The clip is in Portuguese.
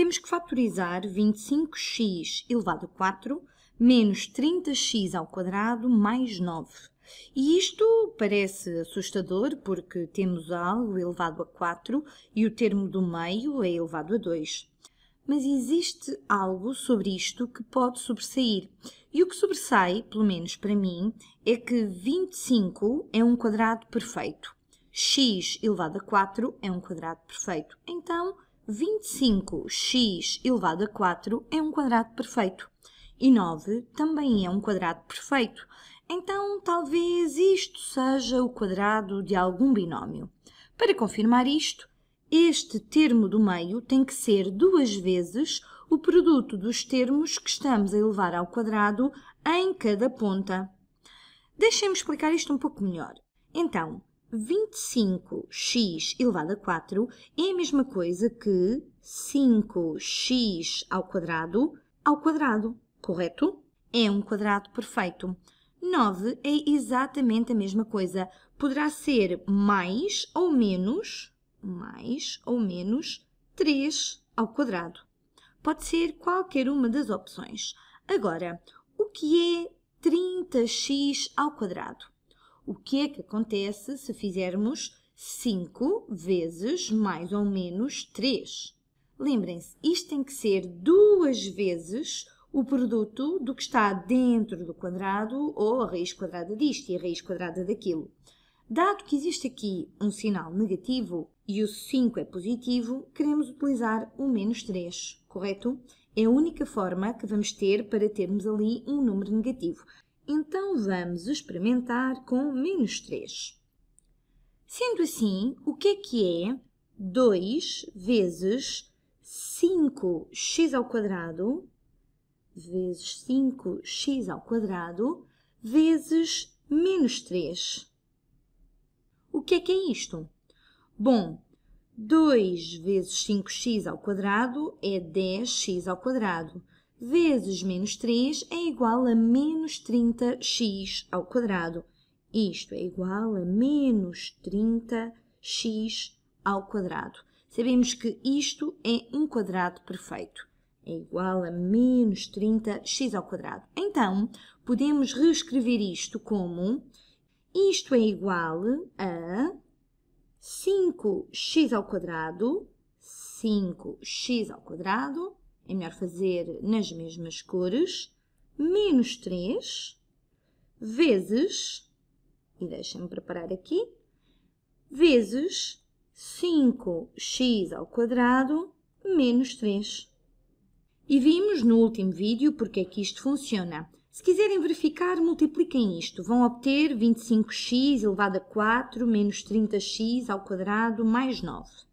temos que fatorizar 25x elevado a 4 menos 30x ao quadrado mais 9. E isto parece assustador porque temos algo elevado a 4 e o termo do meio é elevado a 2. Mas existe algo sobre isto que pode sobressair. E o que sobressai, pelo menos para mim, é que 25 é um quadrado perfeito. x elevado a 4 é um quadrado perfeito. Então, 25x elevado a 4 é um quadrado perfeito e 9 também é um quadrado perfeito. Então, talvez isto seja o quadrado de algum binómio. Para confirmar isto, este termo do meio tem que ser duas vezes o produto dos termos que estamos a elevar ao quadrado em cada ponta. Deixem-me explicar isto um pouco melhor. Então, 25x elevado a 4 é a mesma coisa que 5x ao quadrado ao quadrado, correto? É um quadrado perfeito. 9 é exatamente a mesma coisa. Poderá ser mais ou menos, mais ou menos 3 ao quadrado. Pode ser qualquer uma das opções. Agora, o que é 30x ao quadrado? o que é que acontece se fizermos 5 vezes mais ou menos 3. Lembrem-se, isto tem que ser duas vezes o produto do que está dentro do quadrado ou a raiz quadrada disto e a raiz quadrada daquilo. Dado que existe aqui um sinal negativo e o 5 é positivo, queremos utilizar o menos 3, correto? É a única forma que vamos ter para termos ali um número negativo então vamos experimentar com menos 3. Sendo assim, o que é que é 2 vezes 5x ao quadrado vezes 5x ao quadrado vezes menos 3? O que é que é isto? Bom, 2 vezes 5x ao quadrado é 10x ao quadrado vezes menos 3 é igual a menos 30x ao quadrado. Isto é igual a menos 30x ao quadrado. Sabemos que isto é um quadrado perfeito. É igual a menos 30x ao quadrado. Então, podemos reescrever isto como isto é igual a 5x ao quadrado, 5x ao quadrado é melhor fazer nas mesmas cores, menos 3 vezes, e deixem-me preparar aqui, vezes 5x ao quadrado menos 3. E vimos no último vídeo porque é que isto funciona. Se quiserem verificar, multipliquem isto. Vão obter 25x elevado a 4 menos 30x ao quadrado mais 9.